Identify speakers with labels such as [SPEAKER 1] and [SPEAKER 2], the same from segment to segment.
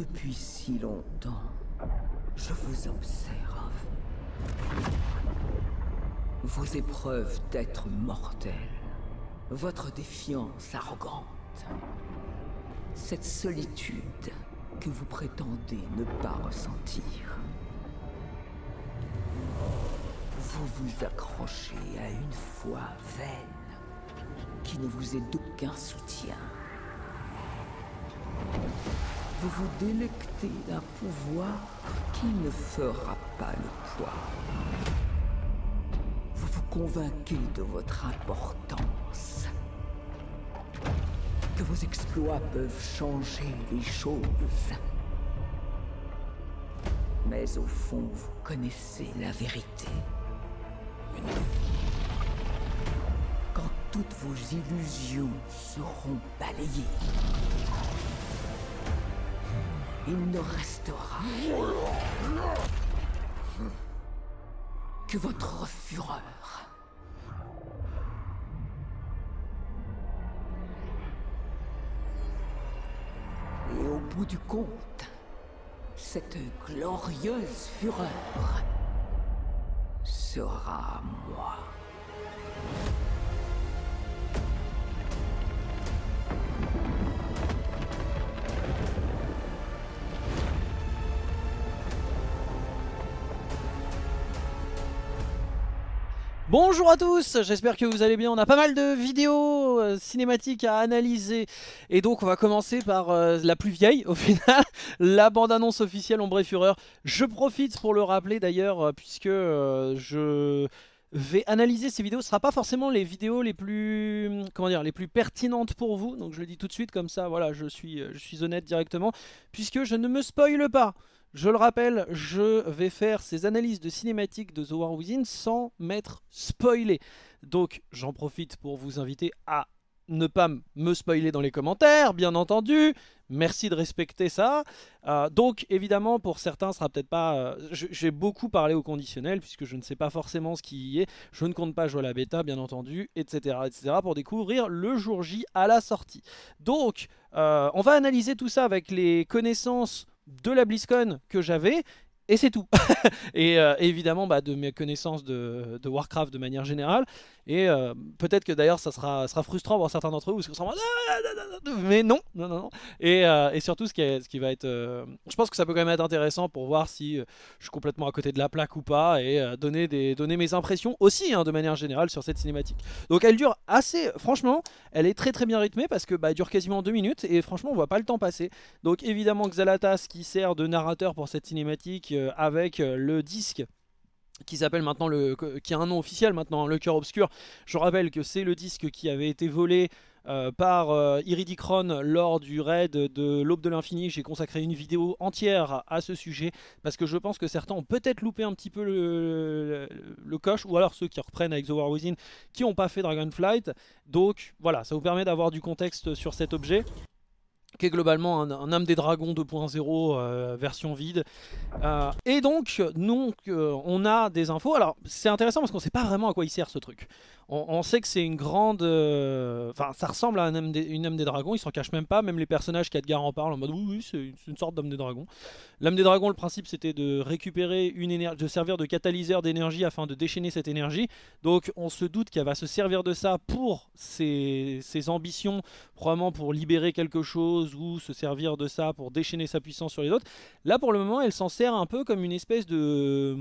[SPEAKER 1] Depuis si longtemps, je vous observe. Vos épreuves d'être mortel. Votre défiance arrogante. Cette solitude que vous prétendez ne pas ressentir. Vous vous accrochez à une foi vaine qui ne vous est d'aucun soutien vous vous délectez d'un pouvoir qui ne fera pas le poids. Vous vous convainquez de votre importance, que vos exploits peuvent changer les choses. Mais au fond, vous connaissez la vérité. Quand toutes vos illusions seront balayées, il ne restera que votre fureur. Et au bout du compte, cette glorieuse fureur sera moi.
[SPEAKER 2] Bonjour à tous, j'espère que vous allez bien, on a pas mal de vidéos euh, cinématiques à analyser et donc on va commencer par euh, la plus vieille au final, la bande-annonce officielle Ombre et Fureur. Je profite pour le rappeler d'ailleurs euh, puisque je vais analyser ces vidéos, ce ne sera pas forcément les vidéos les plus, hum, comment dire, les plus pertinentes pour vous, donc je le dis tout de suite comme ça, voilà, je suis, je suis honnête directement, puisque je ne me spoile pas. Je le rappelle, je vais faire ces analyses de cinématiques de The War Within sans m'être spoilé. Donc j'en profite pour vous inviter à ne pas me spoiler dans les commentaires, bien entendu. Merci de respecter ça. Euh, donc évidemment, pour certains, ce sera peut-être pas... Euh, j'ai beaucoup parlé au conditionnel, puisque je ne sais pas forcément ce qui y est. Je ne compte pas jouer à la bêta, bien entendu, etc. etc. pour découvrir le jour J à la sortie. Donc, euh, on va analyser tout ça avec les connaissances de la BlizzCon que j'avais et c'est tout. et euh, évidemment, bah, de mes connaissances de, Warcraft de manière générale. Et euh, peut-être que d'ailleurs, ça sera, sera, frustrant pour certains d'entre eux, parce qu'on ah, ah, ah, mais non, non, non, euh, Et, surtout, ce qui, est, ce qui va être, je pense que ça peut quand même être intéressant pour voir si je suis complètement à côté de la plaque ou pas, et donner, des, mes impressions aussi, hein, de manière générale, sur cette cinématique. Donc, elle dure assez, franchement, elle est très très bien rythmée, parce que bah, dure quasiment deux minutes, et franchement, on voit pas le temps passer. Donc, évidemment, Xalatas qui sert de narrateur pour cette cinématique euh, avec euh, le disque qui s'appelle maintenant le qui a un nom officiel maintenant hein, le cœur obscur je rappelle que c'est le disque qui avait été volé euh, par Iridicron lors du raid de l'aube de l'infini j'ai consacré une vidéo entière à ce sujet parce que je pense que certains ont peut-être loupé un petit peu le, le, coche ou alors ceux qui reprennent avec The War Within qui n'ont pas fait Dragonflight donc voilà ça vous permet d'avoir du contexte sur cet objet qui est globalement un, homme âme des dragons 2.0 euh, version vide. Euh, et donc, donc euh, on a des infos. Alors, c'est intéressant parce qu'on sait pas vraiment à quoi il sert ce truc on, sait que c'est une grande... Euh, enfin, ça ressemble à une âme des dragons, il s'en cache même pas, même les personnages qu'Adgar en parlent en mode oui, oui, c'est une, sorte d'âme des dragons. L'âme des dragons, le principe c'était de récupérer une énergie, de servir de catalyseur d'énergie afin de déchaîner cette énergie. Donc on se doute qu'elle va se servir de ça pour ses ambitions, probablement pour libérer quelque chose ou se servir de ça pour déchaîner sa puissance sur les autres. Là pour le moment, elle s'en sert un peu comme une espèce de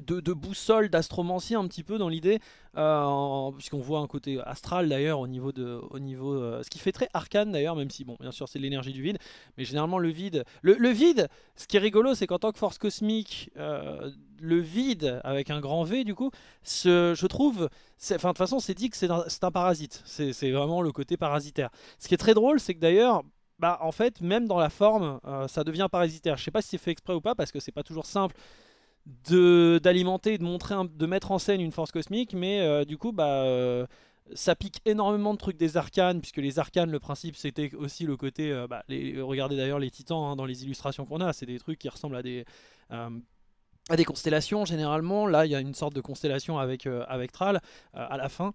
[SPEAKER 2] de, boussole, d'astromancie un petit peu dans l'idée, euh, puisqu'on voit un côté astral d'ailleurs au niveau de, au niveau, euh, ce qui fait très arcane d'ailleurs, même si bon, bien sûr c'est l'énergie du vide, mais généralement le vide, le, vide, ce qui est rigolo, c'est qu'en tant que force cosmique, euh, le vide avec un grand V du coup, je trouve, enfin de toute façon c'est dit que c'est un, parasite, c'est vraiment le côté parasitaire. Ce qui est très drôle, c'est que d'ailleurs bah en fait même dans la forme, ça devient parasitaire. Je sais pas si c'est fait exprès ou pas parce que c'est pas toujours simple d'alimenter de montrer de mettre en scène une force cosmique mais euh, du coup bah euh, ça pique énormément de trucs des arcanes puisque les arcanes le principe c'était aussi le côté euh, bah, regardez d'ailleurs les titans hein, dans les illustrations qu'on a c'est des trucs qui ressemblent à des des constellations généralement là il y a une sorte de constellation avec avec Thrall à la fin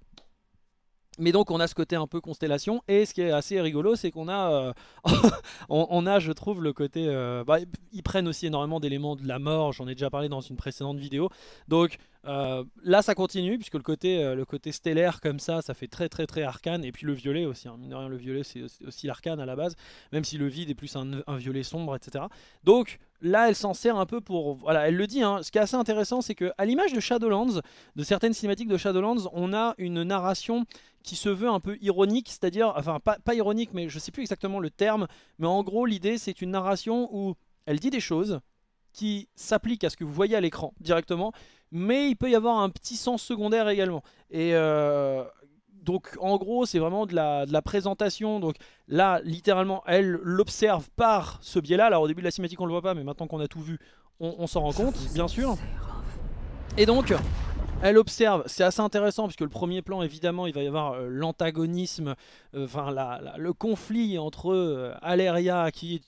[SPEAKER 2] mais donc on a ce côté un peu constellation et ce qui est assez rigolo c'est qu'on a euh, on, a je trouve le côté euh, bah, ils prennent aussi énormément d'éléments de la mort j'en ai déjà parlé dans une précédente vidéo donc euh, là, ça continue, puisque euh, le côté, stellaire comme ça, ça fait très très très arcane. Et puis le violet aussi, hein. mine rien, le violet c'est aussi l'arcane à la base, même si le vide est plus un, violet sombre, etc. Donc là, elle s'en sert un peu pour. Voilà, elle le dit. Hein. Ce qui est assez intéressant, c'est que à l'image de Shadowlands, de certaines cinématiques de Shadowlands, on a une narration qui se veut un peu ironique, c'est-à-dire, enfin, pas, pas ironique, mais je sais plus exactement le terme, mais en gros, l'idée c'est une narration où elle dit des choses qui s'appliquent à ce que vous voyez à l'écran directement, mais il peut y avoir un petit sens secondaire également. Et euh, donc en gros, c'est vraiment de la, présentation. Donc là, littéralement, elle l'observe par ce biais-là. Alors au début de la cinématique, on ne le voit pas, mais maintenant qu'on a tout vu, on, s'en rend compte, bien sûr. Et donc, elle observe, c'est assez intéressant puisque le premier plan, évidemment, il va y avoir euh, l'antagonisme, euh, enfin le conflit entre Aleria qui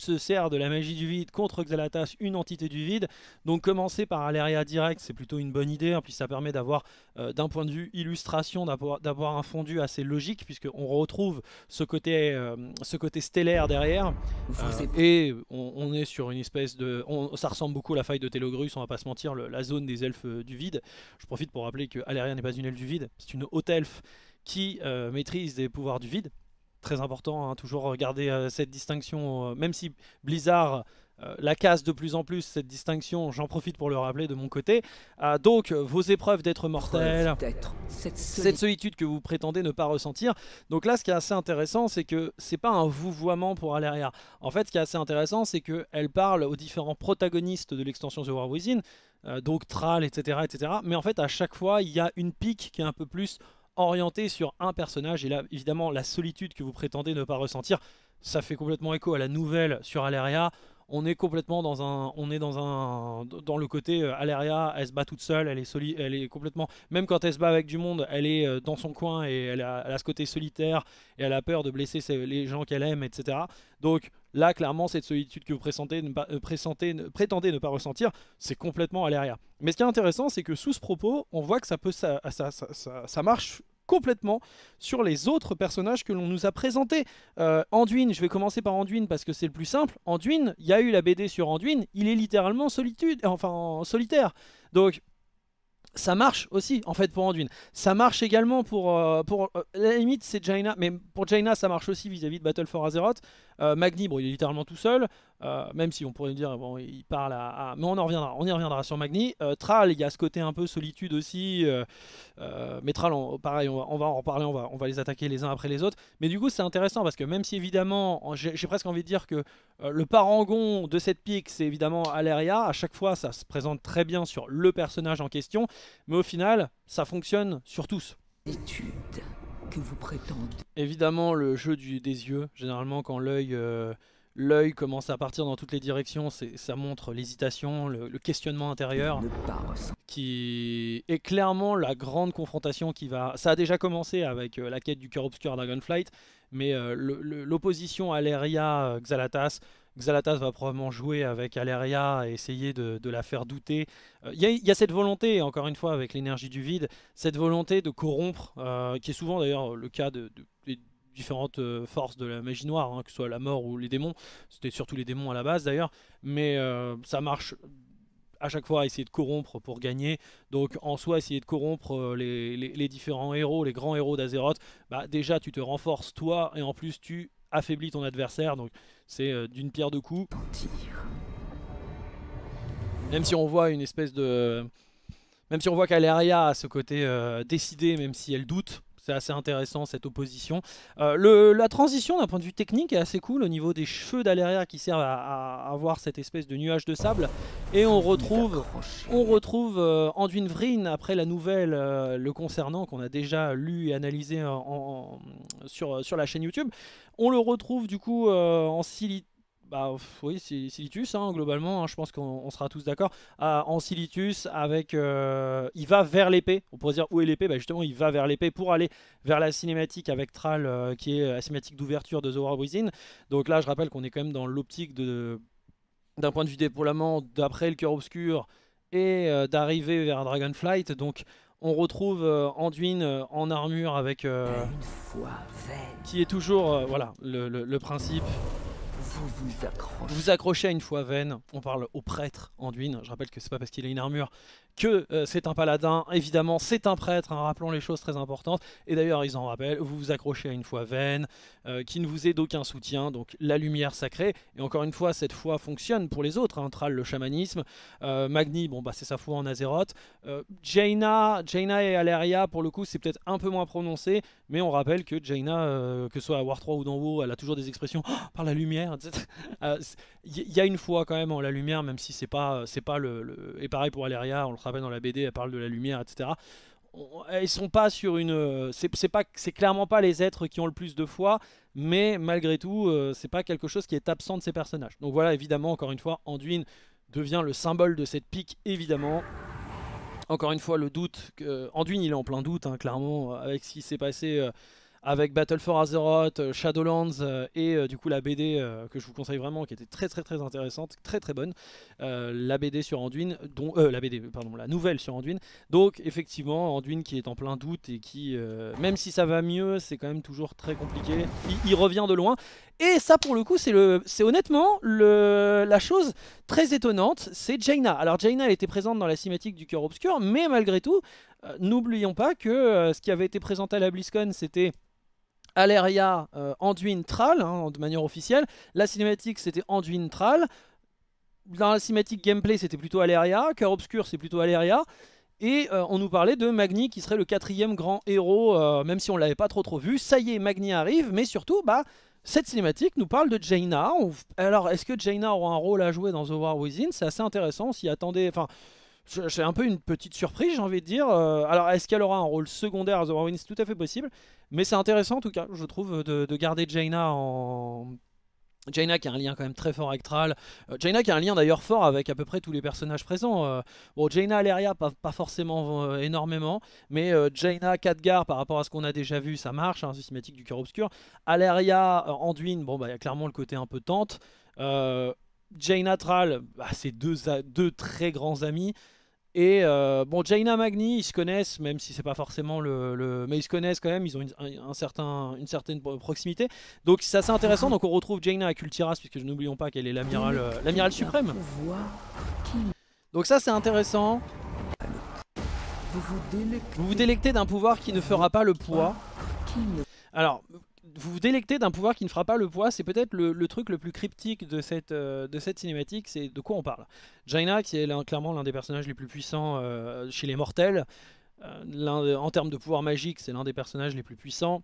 [SPEAKER 2] se sert de la magie du vide contre Xalatas, une entité du vide. Donc commencer par Aleria direct, c'est plutôt une bonne idée, hein, puis ça permet d'avoir, euh, d'un point de vue illustration, d'avoir un fondu assez logique, puisqu'on retrouve ce côté, euh, ce côté stellaire derrière. Euh, et on, est sur une espèce de... On, ça ressemble beaucoup à la faille de Telogrus, on va pas se mentir, la zone des elfes du vide. Je profite pour rappeler que Aleria n'est pas une elfe du vide, c'est une haute elfe qui maîtrise des pouvoirs du vide, très important, hein, toujours regarder euh, cette distinction, euh, même si Blizzard euh, la casse de plus en plus, cette distinction, j'en profite pour le rappeler de mon côté. donc, vos épreuves d'être mortel,
[SPEAKER 1] cette,
[SPEAKER 2] solitude que vous prétendez ne pas ressentir. Donc là, ce qui est assez intéressant, c'est que c'est pas un vouvoiement pour aller arrière. En fait, ce qui est assez intéressant, c'est qu'elle parle aux différents protagonistes de l'extension The War Within, donc Thrall, etc., etc. Mais en fait, à chaque fois, il y a une pique qui est un peu plus orienté sur un personnage. Et là, évidemment, la solitude que vous prétendez ne pas ressentir, ça fait complètement écho à la nouvelle sur Aleria, on est complètement dans un, on est dans un, dans le côté euh, Aleria, elle se bat toute seule, elle est solide, elle est complètement, même quand elle se bat avec du monde, elle est euh, dans son coin et elle a, ce côté solitaire et elle a peur de blesser les gens qu'elle aime, etc. Donc là, clairement, cette solitude que vous présentez, ne pas, euh, prétendez ne pas ressentir, c'est complètement Aleria. Mais ce qui est intéressant, c'est que sous ce propos, on voit que ça peut, ça, ça, ça, ça marche complètement sur les autres personnages que l'on nous a présentés. Euh, Anduin, je vais commencer par Anduin parce que c'est le plus simple. Anduin, il y a eu la BD sur Anduin, il est littéralement solitude, enfin solitaire. Donc ça marche aussi en fait pour Anduin. Ça marche également pour, euh, pour euh, la limite c'est Jaina, mais pour Jaina ça marche aussi vis-à-vis de Battle for Azeroth. Euh, Magni, il est littéralement tout seul. Euh, même si on pourrait dire, bon, il parle à, Mais on en reviendra, on y reviendra sur Magni. Euh, Tral, il y a ce côté un peu solitude aussi. Euh, euh, mais Tral, pareil, on va, en reparler, on va, on va les attaquer les uns après les autres. Mais du coup, c'est intéressant parce que même si évidemment, j'ai presque envie de dire que le parangon de cette pique, c'est évidemment Aleria. À chaque fois, ça se présente très bien sur le personnage en question. Mais au final, ça fonctionne sur tous. que vous prétendez. Évidemment, le jeu du, des yeux, généralement quand l'œil... L'œil commence à partir dans toutes les directions, ça montre l'hésitation, le, questionnement intérieur, qui est clairement la grande confrontation qui va... Ça a déjà commencé avec euh, la quête du cœur obscur à Dragonflight, mais euh, l'opposition l'opposition Aleria-Xalatas, euh, Xalatas va probablement jouer avec Aleria et essayer de, la faire douter. Il y, a cette volonté, encore une fois, avec l'énergie du vide, cette volonté de corrompre, qui est souvent d'ailleurs le cas de, de, différentes euh, forces de la magie noire, hein, que ce soit la mort ou les démons. C'était surtout les démons à la base d'ailleurs, mais euh, ça marche à chaque fois essayer de corrompre pour gagner. Donc en soi, essayer de corrompre euh, les, différents héros, les grands héros d'Azeroth, bah déjà tu te renforces toi et en plus tu affaiblis ton adversaire. Donc c'est d'une pierre deux coups. Même si on voit une espèce de... Même si on voit qu'Aleria a ce côté décidé, même si elle doute, c'est assez intéressant cette opposition. Euh, la transition d'un point de vue technique est assez cool au niveau des cheveux d'Aléria qui servent à, avoir cette espèce de nuage de sable. Et on retrouve, on retrouve euh, Anduin Vrin après la nouvelle euh, le concernant qu'on a déjà lu et analysé sur, sur la chaîne YouTube. On le retrouve du coup en, bah, oui, Silitus, hein, globalement, hein, je pense qu'on sera tous d'accord. Ah, en Silitus, avec, euh, il va vers l'épée. On pourrait dire où est l'épée bah, Justement, il va vers l'épée pour aller vers la cinématique avec Thrall, euh, qui est la cinématique d'ouverture de The War Within. Donc là, je rappelle qu'on est quand même dans l'optique de d'un point de vue déploiement d'après le cœur obscur et euh, d'arriver vers Dragonflight. Donc on retrouve Anduin en armure avec... Une qui est toujours voilà, le principe vous vous accrochez. à une foi vaine. On parle au prêtre Anduin. Je rappelle que c'est pas parce qu'il a une armure que euh, c'est un paladin. Évidemment, c'est un prêtre. En hein. rappelons les choses très importantes. Et d'ailleurs, ils en rappellent. Vous vous accrochez à une foi vaine euh, qui ne vous est d'aucun soutien. Donc la lumière sacrée. Et encore une fois, cette foi fonctionne pour les autres. Hein. Tral, le chamanisme. Euh, Magni, bon bah c'est sa foi en Azeroth. Jaina, Jaina et Aleria, pour le coup, c'est peut-être un peu moins prononcé. Mais on rappelle que Jaina, euh, que ce soit à War 3 ou dans WoW, elle a toujours des expressions oh, par la lumière. Il euh, y a une fois quand même en la lumière, même si c'est pas, euh, c'est pas le, le, Et pareil pour Aleria, on le rappelle dans la BD, elle parle de la lumière, etc. Elles sont pas sur une. C'est pas, c'est clairement pas les êtres qui ont le plus de foi, mais malgré tout, c'est pas quelque chose qui est absent de ces personnages. Donc voilà, évidemment, encore une fois, Anduin devient le symbole de cette pique, évidemment. Encore une fois, le doute, euh, Anduin il est en plein doute, hein, clairement, avec ce qui s'est passé euh, avec Battle for Azeroth, euh, Shadowlands euh, et euh, du coup la BD que je vous conseille vraiment qui était très très très intéressante, très très bonne, la BD sur Anduin, dont, la BD, pardon, la nouvelle sur Anduin. Donc effectivement, Anduin qui est en plein doute et qui, même si ça va mieux, c'est quand même toujours très compliqué, il, revient de loin. Et ça, pour le coup, c'est honnêtement le, la chose très étonnante, c'est Jaina. Alors Jaina, elle était présente dans la cinématique du cœur obscur, mais malgré tout, n'oublions pas que ce qui avait été présenté à la BlizzCon, c'était Aleria euh, Anduin Tral, hein, de manière officielle. La cinématique, c'était Anduin Tral. Dans la cinématique gameplay, c'était plutôt Aleria. Cœur Obscur, c'est plutôt Aleria. Et euh, on nous parlait de Magni qui serait le quatrième grand héros, euh, même si on l'avait pas trop trop vu. Ça y est, Magni arrive, mais surtout, bah, cette cinématique nous parle de Jaina. Alors, est-ce que Jaina aura un rôle à jouer dans The War Within C'est assez intéressant, on s'y attendait... Enfin, c'est un peu une petite surprise, j'ai envie de dire. Euh, alors, est-ce qu'elle aura un rôle secondaire à The C'est tout à fait possible. Mais c'est intéressant, en tout cas, je trouve, de, garder Jaina en... Jaina qui a un lien quand même très fort avec Tral euh, Jaina qui a un lien d'ailleurs fort avec à peu près tous les personnages présents. Euh, bon, Jaina Aleria, pas, forcément énormément, mais Jaina Khadgar, par rapport à ce qu'on a déjà vu, ça marche, hein, systématique du cœur obscur. Aleria, Anduin, bon, bah, il y a clairement le côté un peu tente. Jaina Tral bah, c'est deux, deux très grands amis. Et euh, bon, Jaina Magni, ils se connaissent, même si c'est pas forcément le, Mais ils se connaissent quand même, ils ont une, un, certain, une certaine proximité. Donc c'est assez intéressant. Donc on retrouve Jaina à Kultiras, puisque n'oublions pas qu'elle est euh, l'amiral suprême. Donc ça, c'est intéressant. Vous vous délectez d'un pouvoir qui ne fera pas le poids. Alors, vous vous délectez d'un pouvoir qui ne fera pas le poids, c'est peut-être le, truc le plus cryptique euh, de cette, cinématique, c'est de quoi on parle. Jaina, qui est clairement l'un des personnages les plus puissants euh, chez les mortels, euh, en termes de pouvoir magique, c'est l'un des personnages les plus puissants.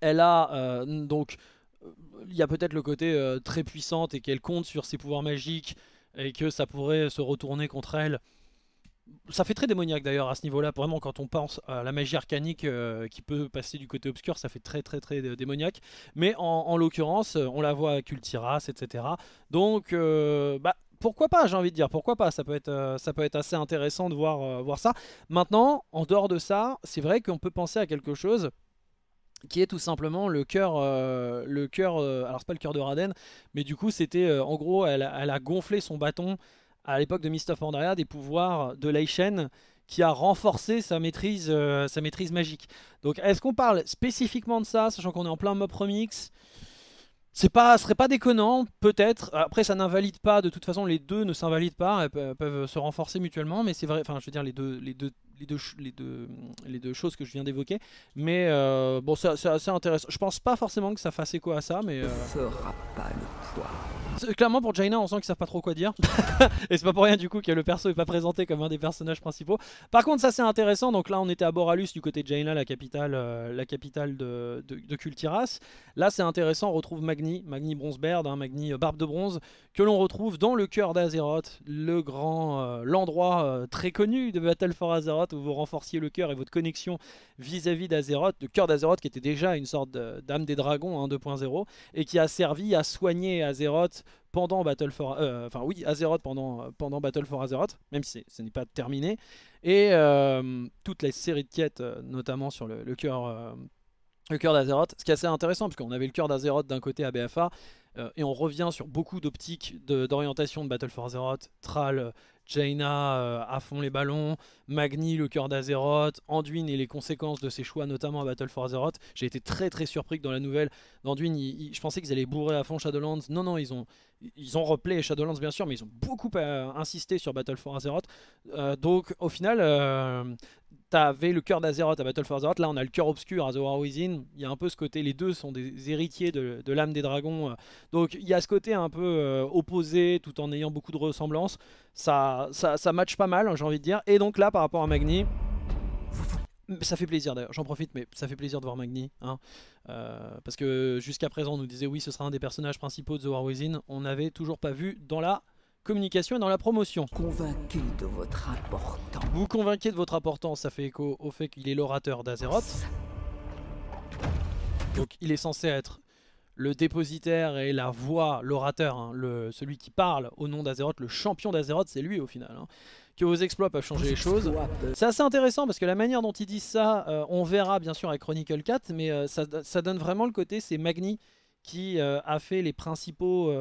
[SPEAKER 2] Elle a donc, il y a peut-être le côté très puissante et qu'elle compte sur ses pouvoirs magiques et que ça pourrait se retourner contre elle ça fait très démoniaque d'ailleurs à ce niveau-là. Vraiment, quand on pense à la magie arcanique euh, qui peut passer du côté obscur, ça fait très très très euh, démoniaque. Mais en, l'occurrence, euh, on la voit à Cultiras, etc. Donc, bah, pourquoi pas, j'ai envie de dire, pourquoi pas, ça peut être, ça peut être assez intéressant de voir, voir ça. Maintenant, en dehors de ça, c'est vrai qu'on peut penser à quelque chose qui est tout simplement le cœur, le cœur alors c'est pas le cœur de Raden, mais du coup c'était en gros, elle, a gonflé son bâton à l'époque de Mist of des pouvoirs de Shen, qui a renforcé sa maîtrise, euh, sa maîtrise magique. Donc est-ce qu'on parle spécifiquement de ça, sachant qu'on est en plein mob remix c'est pas, serait pas déconnant, peut-être. Après, ça n'invalide pas. De toute façon, les deux ne s'invalident pas. Elles peuvent se renforcer mutuellement. Mais c'est vrai. Enfin, je veux dire, les deux, les deux, les deux, les deux, choses que je viens d'évoquer. Mais euh, bon, c'est assez intéressant. Je pense pas forcément que ça fasse écho à ça, mais. sera euh, pas le Clairement pour Jaina on sent qu'ils savent pas trop quoi dire Et c'est pas pour rien du coup que le perso est pas présenté comme un des personnages principaux Par contre ça c'est intéressant donc là on était à Boralus du côté de Jaina la capitale, euh, la capitale de, de, de Kultiras Là c'est intéressant on retrouve Magni, Magni Bronzebeard, hein, Magni euh, Barbe de Bronze Que l'on retrouve dans le cœur d'Azeroth Le grand, euh, l'endroit très connu de Battle for Azeroth Où vous renforciez le cœur et votre connexion vis-à-vis d'Azeroth Le cœur d'Azeroth qui était déjà une sorte d'âme des dragons 2.0 hein, Et qui a servi à soigner Azeroth pendant Battle for, euh, enfin oui, Azeroth pendant, euh, pendant Battle for Azeroth, même si ce n'est pas terminé, et euh, Toutes les séries de quêtes, notamment sur le, coeur cœur, le cœur d'Azeroth, ce qui est assez intéressant, parce avait le cœur d'Azeroth d'un côté à BFA, et on revient sur beaucoup d'optiques d'orientation de, Battle for Azeroth, Thrall, Jaina, à fond les ballons, Magni, le cœur d'Azeroth, Anduin et les conséquences de ses choix, notamment à Battle for Azeroth. J'ai été très très surpris que dans la nouvelle d'Anduin, je pensais qu'ils allaient bourrer à fond Shadowlands. Non, non, ils ont, ils ont replay Shadowlands bien sûr, mais ils ont beaucoup euh, insisté sur Battle for Azeroth. Euh, donc au final, euh, t'avais le cœur d'Azeroth à Battle for Azeroth, là on a le cœur obscur à The War Within. Il y a un peu ce côté, les deux sont des héritiers de, l'âme des dragons. Euh. Donc il y a ce côté un peu opposé tout en ayant beaucoup de ressemblances. Ça, ça, ça match pas mal, hein, j'ai envie de dire. Et donc là, par rapport à Magni. Ça fait plaisir d'ailleurs, j'en profite, mais ça fait plaisir de voir Magni. Hein. Euh, parce que jusqu'à présent, on nous disait oui, ce sera un des personnages principaux de The War Within. On n'avait toujours pas vu dans la communication et dans la promotion. convaincu de votre importance. Vous convainquez de votre importance, ça fait écho au fait qu'il est l'orateur d'Azeroth. Donc il est censé être le dépositaire et la voix, l'orateur, hein, celui qui parle au nom d'Azeroth, le champion d'Azeroth, c'est lui au final. Hein, que vos exploits peuvent changer les choses. C'est assez intéressant parce que la manière dont il dit ça, euh, on verra bien sûr avec Chronicle 4, mais euh, ça, donne vraiment le côté, c'est Magni qui euh, a fait les principaux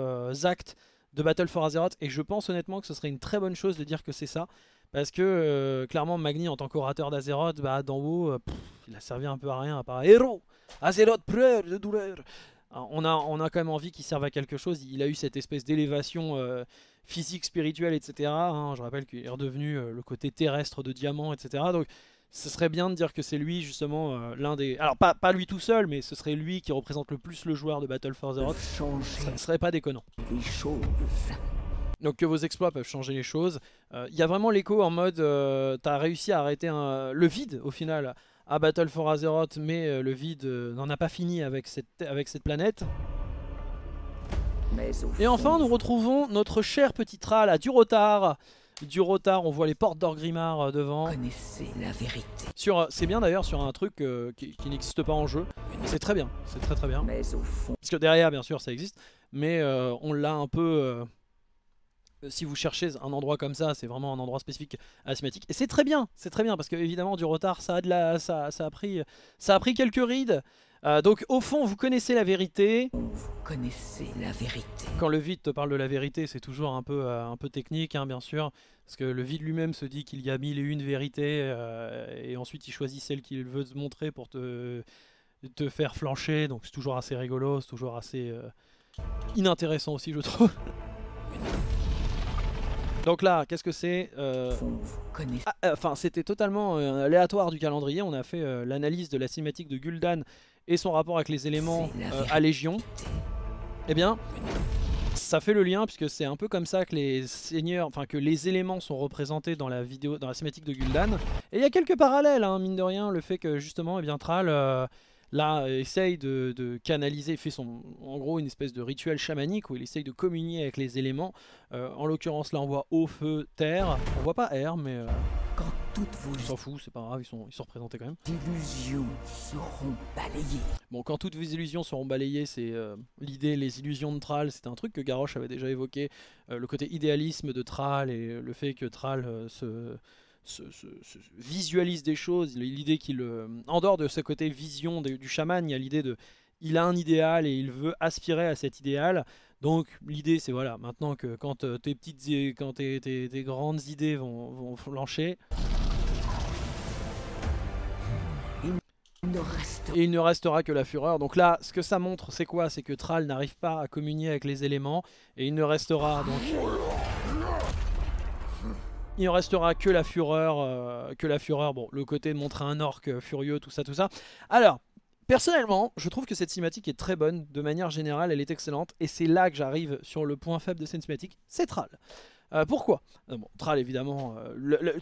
[SPEAKER 2] actes de Battle for Azeroth, et je pense honnêtement que ce serait une très bonne chose de dire que c'est ça, parce que clairement Magni en tant qu'orateur d'Azeroth, bah, d'en haut, il a servi un peu à rien à part Héros Azeroth, pleure de douleur on a, on a quand même envie qu'il serve à quelque chose. Il a eu cette espèce d'élévation euh, physique, spirituelle, etc. Hein. je rappelle qu'il est redevenu euh, le côté terrestre de diamant, etc. Donc ce serait bien de dire que c'est lui justement euh, l'un des... Alors pas, lui tout seul, mais ce serait lui qui représente le plus le joueur de Battle for the Rock. ne serait pas déconnant. Donc que vos exploits peuvent changer les choses. Il y a vraiment l'écho en mode t'as réussi à arrêter le vide au final à ah, Battle for Azeroth, mais euh, le vide euh, n'en a pas fini avec cette, avec cette planète. Et enfin, nous retrouvons notre cher petit Thrall à Durotar. Durotar, on voit les portes d'Orgrimmar euh, devant. la vérité. c'est bien d'ailleurs sur un truc qui, n'existe pas en jeu. C'est très bien, c'est très très bien. Mais Parce que derrière, bien sûr, ça existe, mais on l'a un peu... Euh, si vous cherchez un endroit comme ça, c'est vraiment un endroit spécifique asthmatique. Et c'est très bien, c'est très bien, parce que évidemment du retard, ça a, de la, ça, a, pris, ça a pris quelques rides. Euh, donc au fond, vous connaissez la vérité. Vous connaissez la vérité. Quand le vide te parle de la vérité, c'est toujours un peu, euh, un peu technique, hein, bien sûr. Parce que le vide lui-même se dit qu'il y a mille et une vérités, et ensuite il choisit celle qu'il veut te montrer pour te, te faire flancher. Donc c'est toujours assez rigolo, c'est toujours assez inintéressant aussi, je trouve. Donc là, qu'est-ce que c'est euh, ah, euh, Enfin, c'était totalement euh, aléatoire du calendrier. On a fait l'analyse de la cinématique de Gul'dan et son rapport avec les éléments à Légion. Eh bien, ça fait le lien puisque c'est un peu comme ça que les seigneurs, enfin que les éléments sont représentés dans la vidéo, dans la cinématique de Gul'dan. Et il y a quelques parallèles, hein, mine de rien, le fait que justement, eh bien Thrall, là euh, essaye de, de, canaliser, fait son, en gros une espèce de rituel chamanique où il essaye de communier avec les éléments. Euh, en l'occurrence là on voit eau, feu, terre, on voit pas air mais... Euh, quand toutes vos... On s'en fout, c'est pas grave, ils sont, représentés quand même. Illusions
[SPEAKER 1] seront
[SPEAKER 2] balayées. Bon, quand toutes vos illusions seront balayées, c'est l'idée, les illusions de Thrall, C'est un truc que Garrosh avait déjà évoqué, le côté idéalisme de Thrall et le fait que Thrall se se, visualise des choses, l'idée qu'il... Euh, en dehors de ce côté vision du chaman, il y a l'idée de... Il a un idéal et il veut aspirer à cet idéal. Donc l'idée c'est voilà, maintenant que quand euh, tes petites quand tes, grandes idées vont, vont flancher. Et il ne restera que la fureur. Donc là, ce que ça montre, c'est quoi C'est que Thrall n'arrive pas à communier avec les éléments. Et il ne restera donc il ne restera que la fureur, euh, que la fureur. Bon, le côté de montrer un orc furieux, tout ça, tout ça. Alors, personnellement, je trouve que cette cinématique est très bonne. De manière générale, elle est excellente. Et c'est là que j'arrive sur le point faible de cette cinématique, c'est Tral. Euh, pourquoi euh, Tral, évidemment,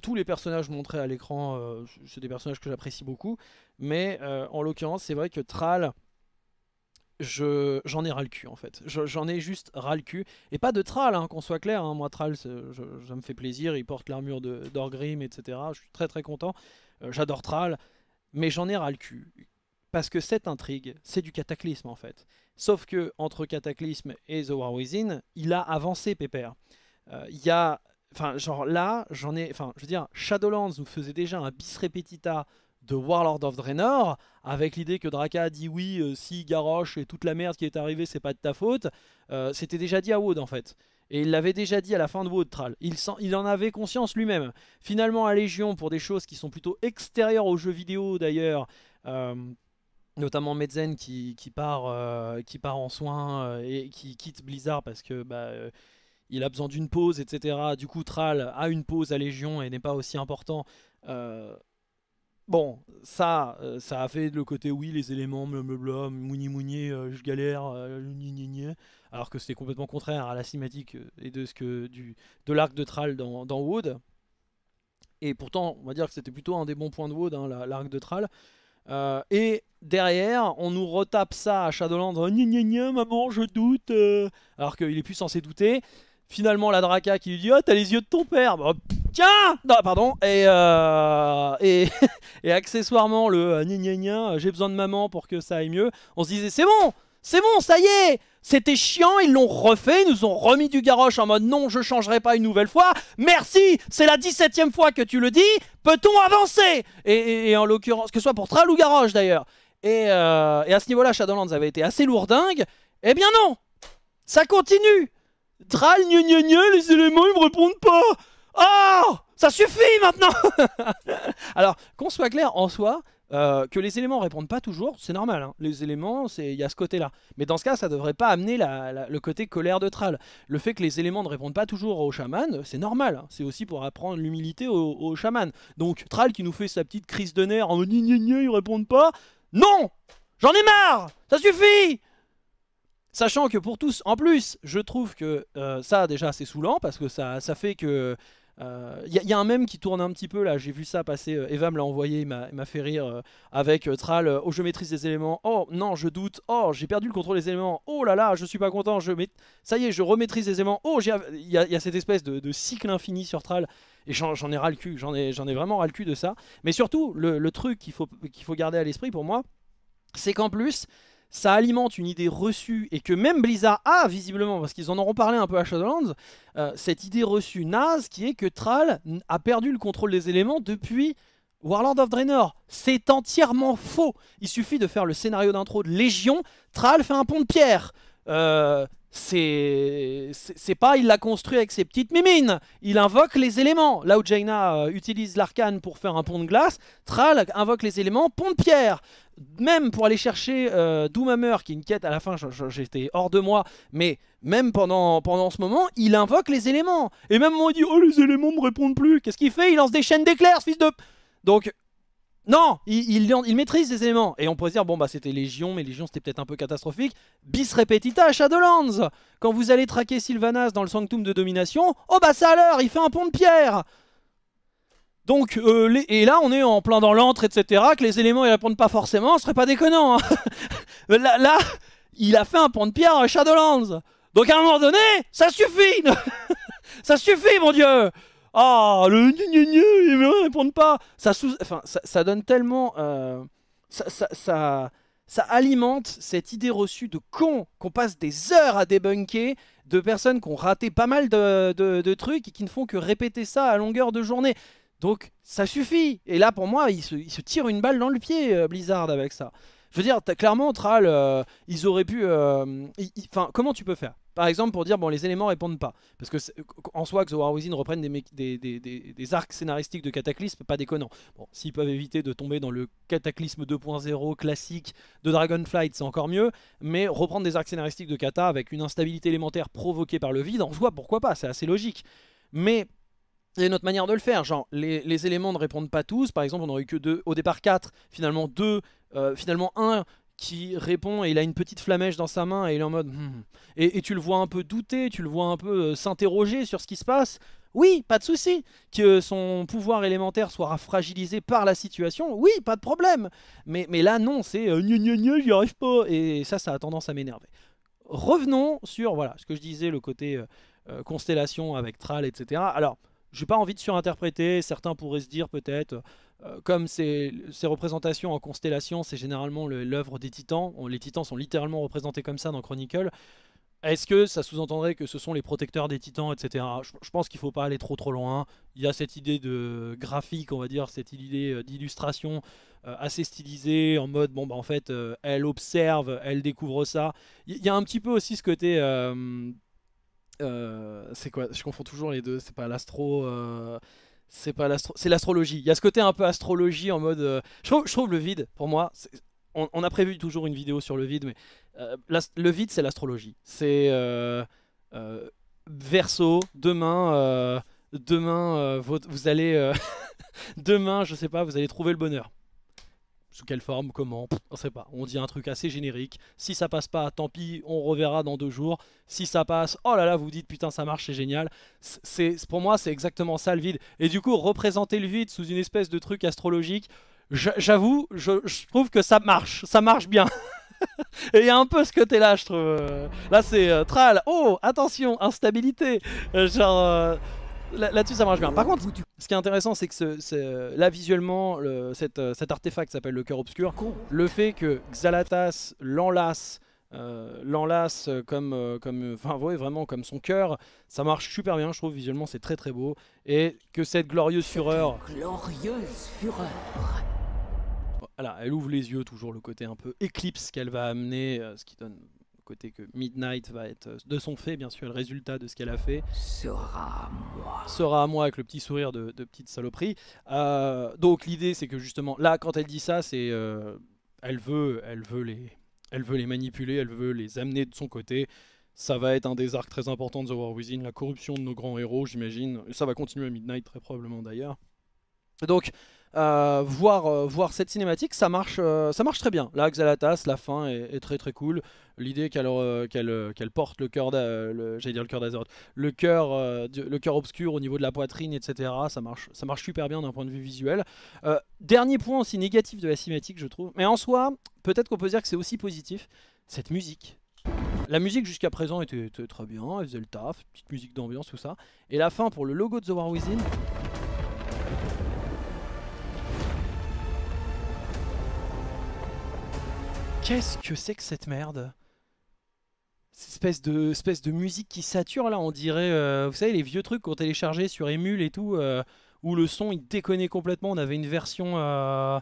[SPEAKER 2] tous les personnages montrés à l'écran, c'est des personnages que j'apprécie beaucoup. Mais en l'occurrence, c'est vrai que Tral, j'en ai ras le cul en fait. J'en ai juste ras le cul. Et pas de Thrall, hein, qu'on soit clair. Hein. Moi, Thrall, ça me fait plaisir. Il porte l'armure d'Orgrim, etc. Je suis très très content. Euh, j'adore Thrall. Mais j'en ai ras le cul. Parce que cette intrigue, c'est du cataclysme en fait. Sauf que entre Cataclysme et The War Within, il a avancé Pépère. Euh, il y a. Enfin, genre là, j'en ai. Enfin, je veux dire, Shadowlands nous faisait déjà un bis repetita de Warlord of Draenor, avec l'idée que Draka a dit oui, euh, si Garrosh et toute la merde qui est arrivée, c'est pas de ta faute, euh, c'était déjà dit à Wood en fait. Et il l'avait déjà dit à la fin de Wood, Tral. Il, il, en avait conscience lui-même. Finalement, à Légion, pour des choses qui sont plutôt extérieures aux jeux vidéo d'ailleurs, euh, notamment Medzen qui, part, qui part en soins et qui quitte Blizzard parce que... Bah, il a besoin d'une pause, etc. Du coup, Tral a une pause à Légion et n'est pas aussi important. Bon, ça, euh, ça a fait le côté oui, les éléments, blablabla, mouni mouni, euh, je galère, gni, euh, gni, alors que c'était complètement contraire à la cinématique et de ce que du de l'arc de Tral dans, dans, Wood. Et pourtant, on va dire que c'était plutôt un des bons points de Wood, hein, l'arc de Thrall. et derrière, on nous retape ça à Shadowland, maman, je doute, alors qu'il est plus censé douter. Finalement, la Draka qui lui dit Oh, t'as les yeux de ton père bah, Tiens Non, pardon Et, euh, et, accessoirement, le euh, gna euh, j'ai besoin de maman pour que ça aille mieux. On se disait C'est bon C'est bon, ça y est C'était chiant, ils l'ont refait, ils nous ont remis du garoche en mode Non, je changerai pas une nouvelle fois. Merci C'est la 17ème fois que tu le dis. Peut-on avancer et, en l'occurrence, que ce soit pour Tral ou Garoche d'ailleurs. Et, et à ce niveau-là, Shadowlands avait été assez lourdingue. Eh bien non Ça continue Dral, les éléments, ils me répondent pas Oh Ça suffit maintenant Alors, qu'on soit clair, en soi, euh, que les éléments répondent pas toujours, c'est normal. Hein. Les éléments, il y a ce côté-là. Mais dans ce cas, ça devrait pas amener la, le côté colère de Tral. Le fait que les éléments ne répondent pas toujours au chaman, c'est normal. Hein. C'est aussi pour apprendre l'humilité au, au, chaman. Donc Tral qui nous fait sa petite crise de nerfs en mode « ils répondent pas », non J'en ai marre Ça suffit Sachant que pour tous, en plus, je trouve que euh, ça déjà c'est saoulant parce que ça, ça fait que... Il euh, y, a un mème qui tourne un petit peu là, j'ai vu ça passer, euh, Eva me l'a envoyé, il m'a fait rire avec Tral, oh je maîtrise les éléments, oh non je doute, oh j'ai perdu le contrôle des éléments, oh là là je suis pas content, je ça y est je remaîtrise les éléments, oh il y, a cette espèce de, cycle infini sur Tral, et j'en ai ras le cul, j'en ai, vraiment ras le cul de ça, mais surtout le, truc qu'il faut, qu'il faut garder à l'esprit pour moi, c'est qu'en plus ça alimente une idée reçue et que même Blizzard a visiblement, parce qu'ils en auront parlé un peu à Shadowlands, euh, cette idée reçue naze qui est que Thrall a perdu le contrôle des éléments depuis Warlord of Draenor. C'est entièrement faux. Il suffit de faire le scénario d'intro de Légion, Thrall fait un pont de pierre. Euh, c'est pas il l'a construit avec ses petites mimines. Il invoque les éléments. Là où Jaina euh, utilise l'arcane pour faire un pont de glace, Tral invoque les éléments, pont de pierre. Même pour aller chercher euh, Doomhammer, qui est une quête à la fin, j'étais hors de moi, mais même pendant, pendant ce moment, il invoque les éléments. Et même on dit, oh les éléments me répondent plus. Qu'est-ce qu'il fait Il lance des chaînes d'éclairs, fils de... Donc non, il, maîtrise des éléments. Et on pourrait dire, bon, bah c'était Légion, mais Légion c'était peut-être un peu catastrophique. Bis repetita à Shadowlands Quand vous allez traquer Sylvanas dans le Sanctum de Domination, oh bah ça l'heure, il fait un pont de pierre donc, euh, et là, on est en plein dans l'antre, etc., que les éléments, ils répondent pas forcément, ce serait pas déconnant. Hein. là, là, il a fait un pont de pierre à Shadowlands. Donc, à un moment donné, ça suffit Ça suffit, mon Dieu ah, le gnu gnu ne mais répond pas. Ça, ça, donne tellement. Euh, ça, ça, alimente cette idée reçue de con qu'on passe des heures à débunker, de personnes qui ont raté pas mal de, trucs et qui ne font que répéter ça à longueur de journée. Donc ça suffit. Et là, pour moi, ils se, ils tirent une balle dans le pied, euh, Blizzard, avec ça. Je veux dire, as, clairement, Tral, euh, ils auraient pu. Enfin, comment tu peux faire par exemple, pour dire, bon, les éléments répondent pas. Parce que en soi, que The reprennent reprenne des, des, arcs scénaristiques de Cataclysme, pas déconnant. Bon, s'ils peuvent éviter de tomber dans le Cataclysme 2.0 classique de Dragonflight, c'est encore mieux. Mais reprendre des arcs scénaristiques de Kata avec une instabilité élémentaire provoquée par le vide, en soi, pourquoi pas C'est assez logique. Mais il y a une autre manière de le faire. Genre, les, éléments ne répondent pas tous. Par exemple, on aurait eu que deux, au départ 4, finalement 2, euh, finalement 1 qui répond et il a une petite flamèche dans sa main et il est en mode hmm. et, tu le vois un peu douter, tu le vois un peu euh, s'interroger sur ce qui se passe. Oui, pas de souci. Que son pouvoir élémentaire soit fragilisé par la situation, oui, pas de problème. Mais, mais là, non, c'est euh, j'y arrive pas. Et ça, ça a tendance à m'énerver. Revenons sur voilà ce que je disais, le côté euh, euh, constellation avec Tral, etc. Alors, j'ai pas envie de surinterpréter, certains pourraient se dire peut-être, euh, comme ces, représentations en constellation, c'est généralement l'œuvre des titans, les titans sont littéralement représentés comme ça dans Chronicle, est-ce que ça sous-entendrait que ce sont les protecteurs des titans, etc. Je, pense qu'il ne faut pas aller trop trop loin, il y a cette idée de graphique, on va dire, cette idée euh, d'illustration euh, assez stylisée, en mode, bon bah en fait, elle observe, elle découvre ça, il y, a un petit peu aussi ce côté euh, c'est quoi Je confonds toujours les deux. C'est pas l'astro. Euh, c'est pas l'astro. C'est l'astrologie. Il y a ce côté un peu astrologie en mode. Euh, je, trouve, le vide, pour moi. On, a prévu toujours une vidéo sur le vide, mais le vide, c'est l'astrologie. C'est verso, demain, demain, vous allez. demain, je sais pas, vous allez trouver le bonheur sous quelle forme, comment, on sait pas. On dit un truc assez générique. Si ça passe pas, tant pis, on reverra dans deux jours. Si ça passe, oh là là, vous dites putain ça marche, c'est génial. C'est pour moi c'est exactement ça le vide. Et du coup représenter le vide sous une espèce de truc astrologique, j'avoue, je, trouve que ça marche, ça marche bien. Et il y a un peu ce côté-là, je trouve. Là, c'est euh, tral. Oh, attention, instabilité. Euh, genre. Euh, là-dessus ça marche bien. Par contre, ce qui est intéressant, c'est que là visuellement, le, cet euh, artefact s'appelle le cœur obscur. Le fait que Xalatas l'enlace, euh, l'enlace euh, comme, comme, enfin vraiment comme son cœur, ça marche super bien. Je trouve visuellement c'est très très beau et que cette glorieuse fureur.
[SPEAKER 1] Glorieuse fureur.
[SPEAKER 2] Voilà, elle ouvre les yeux toujours le côté un peu éclipse qu'elle va amener, ce qui donne côté que Midnight va être euh, de son fait, bien sûr, le résultat de ce qu'elle a fait. Sera à moi. Sera à moi avec le petit sourire de, petite saloperie. Euh, donc l'idée, c'est que justement, là, quand elle dit ça, c'est euh, elle veut, elle veut les, elle veut les manipuler, elle veut les amener de son côté. Ça va être un des arcs très importants de The War Within, la corruption de nos grands héros, j'imagine. Ça va continuer à Midnight très probablement d'ailleurs. Donc euh, voir, euh, voir cette cinématique, ça marche, euh, ça marche très bien. Là, Xalatas, la fin est, très très cool. L'idée qu'elle porte le cœur, j'allais dire le cœur d'Azeroth, le cœur, le cœur obscur au niveau de la poitrine, etc. Ça marche, ça marche super bien d'un point de vue visuel. dernier point aussi négatif de la cinématique, je trouve. Mais en soi, peut-être qu'on peut dire que c'est aussi positif. Cette musique, la musique jusqu'à présent était, était, très bien, elle faisait le taf, petite musique d'ambiance, tout ça. Et la fin pour le logo de The War Within, Qu'est-ce que c'est que cette merde cette espèce de, espèce de musique qui sature là, on dirait, euh, vous savez, les vieux trucs qu'on téléchargeait sur Emule et tout, euh, où le son il déconnait complètement. On avait une version euh,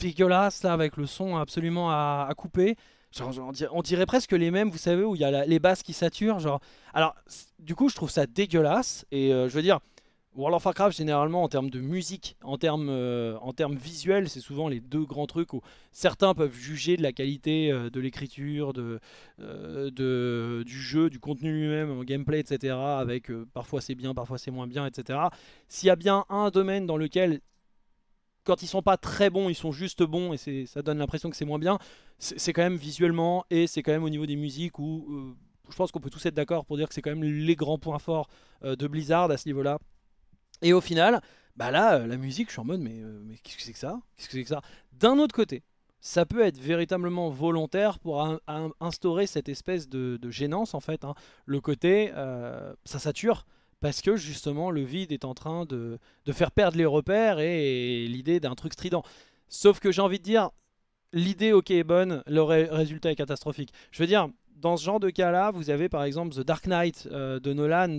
[SPEAKER 2] dégueulasse là, avec le son absolument à, couper. Genre, on, dirait, presque les mêmes, vous savez, où il y a les basses qui saturent. Genre, alors, du coup, je trouve ça dégueulasse et je veux dire. World of Warcraft, généralement, en termes de musique, en termes, euh, en termes visuels, c'est souvent les deux grands trucs où certains peuvent juger de la qualité euh, de l'écriture, de, euh, de, du jeu, du contenu lui-même, en gameplay, etc. Avec parfois c'est bien, parfois c'est moins bien, etc. S'il y a bien un domaine dans lequel, quand ils sont pas très bons, ils sont juste bons et ça donne l'impression que c'est moins bien, c'est quand même visuellement et c'est quand même au niveau des musiques où je pense qu'on peut tous être d'accord pour dire que c'est quand même les grands points forts de Blizzard à ce niveau-là. Et au final, bah là, euh, la musique, je suis en mode, mais, euh, mais qu'est-ce que c'est que ça Qu'est-ce que c'est que ça D'un autre côté, ça peut être véritablement volontaire pour instaurer cette espèce de, gênance, en fait. Hein. Le côté, euh, ça sature, parce que justement, le vide est en train de, faire perdre les repères et, l'idée d'un truc strident. Sauf que j'ai envie de dire, l'idée, ok, est bonne, le résultat est catastrophique. Je veux dire, dans ce genre de cas-là, vous avez par exemple The Dark Knight euh, de Nolan,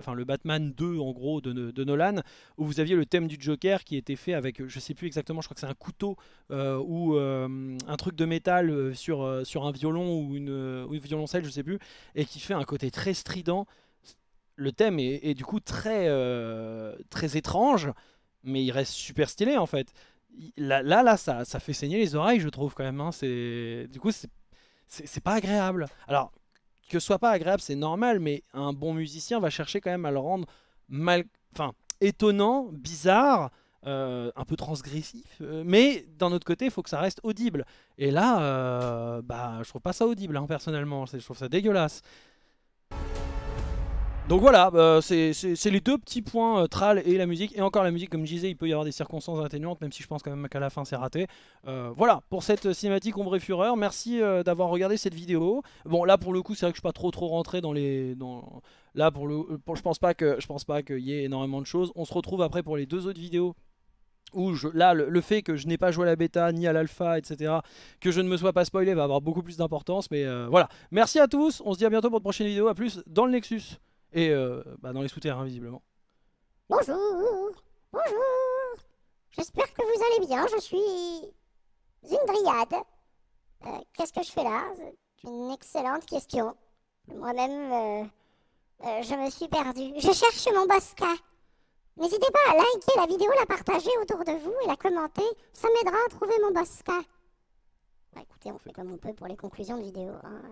[SPEAKER 2] enfin le Batman 2 en gros de, Nolan, où vous aviez le thème du Joker qui était fait avec, je sais plus exactement, je crois que c'est un couteau euh, ou euh, un truc de métal sur, sur un violon ou une, violoncelle, je sais plus, et qui fait un côté très strident. Le thème est, du coup très, très étrange, mais il reste super stylé en fait. Là, là, ça, ça fait saigner les oreilles, je trouve quand même. Hein. Du coup, c'est c'est pas agréable. Alors, que ce soit pas agréable, c'est normal, mais un bon musicien va chercher quand même à le rendre mal... enfin, étonnant, bizarre, euh, un peu transgressif, euh, mais d'un autre côté, il faut que ça reste audible. Et là, euh, bah, je trouve pas ça audible, hein, personnellement, je trouve ça dégueulasse. Donc voilà, euh, c'est les deux petits points, euh, Tral et la musique. Et encore la musique, comme je disais, il peut y avoir des circonstances atténuantes, même si je pense quand même qu'à la fin c'est raté. Euh, voilà, pour cette cinématique Ombre et Fureur, merci d'avoir regardé cette vidéo. Bon là pour le coup, c'est vrai que je suis pas trop trop rentré dans les... Dans... Là pour le je pense pas que je pense pas qu'il y ait énormément de choses. On se retrouve après pour les deux autres vidéos où je, là le, fait que je n'ai pas joué à la bêta ni à l'alpha etc que je ne me sois pas spoilé va avoir beaucoup plus d'importance mais voilà merci à tous on se dit à bientôt pour une prochaine vidéo à plus dans le Nexus et euh, bah, dans les souterrains, visiblement.
[SPEAKER 1] Bonjour Bonjour J'espère que vous allez bien, je suis une euh, Qu'est-ce que je fais là Une excellente question. Moi-même, euh, je me suis perdue. Je cherche mon basca. N'hésitez pas à liker la vidéo, la partager autour de vous et la commenter. Ça m'aidera à trouver mon basca. Bah, écoutez, on fait comme on peut pour les conclusions de vidéo. Hein.